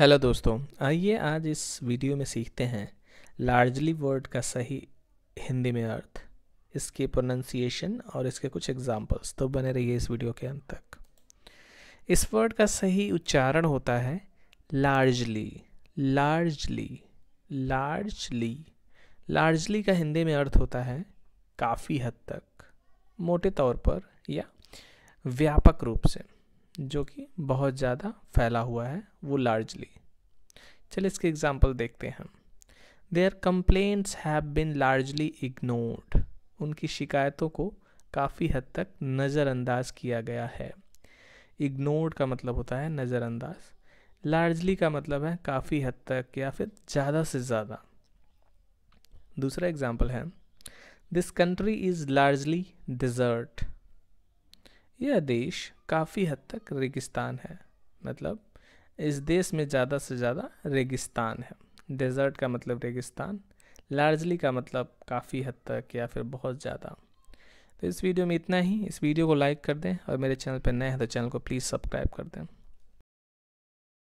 hello दोस्तों आइए आज इस वीडियो में सीखते हैं लार्जली वर्ड का सही हिंदी में अर्थ इसके प्रोनाउंसिएशन और इसके कुछ एग्जांपल्स तो बने रहिए इस वीडियो के अंत तक इस वर्ड का सही उच्चारण होता है लार्जली लार्जली लार्जली लार्जली का हिंदी में अर्थ होता है काफ़ी हद तक मोटे तौर पर या व्यापक रूप से जो कि बहुत ज़्यादा फैला हुआ है वो लार्जली चलिए इसके एग्जाम्पल देखते हैं there complaints have been largely ignored उनकी शिकायतों को काफ़ी हद तक नज़रअंदाज किया गया है इग्नोर्ड का मतलब होता है नज़रअंदाज लार्जली का मतलब है काफ़ी हद तक या फिर ज़्यादा से ज़्यादा दूसरा एग्जाम्पल है this country is largely desert यह देश काफ़ी हद तक रेगिस्तान है मतलब इस देश में ज़्यादा से ज़्यादा रेगिस्तान है डेजर्ट का मतलब रेगिस्तान लार्जली का मतलब काफ़ी हद तक या फिर बहुत ज़्यादा तो इस वीडियो में इतना ही इस वीडियो को लाइक कर दें और मेरे चैनल पर नए हैं तो चैनल को प्लीज़ सब्सक्राइब कर दें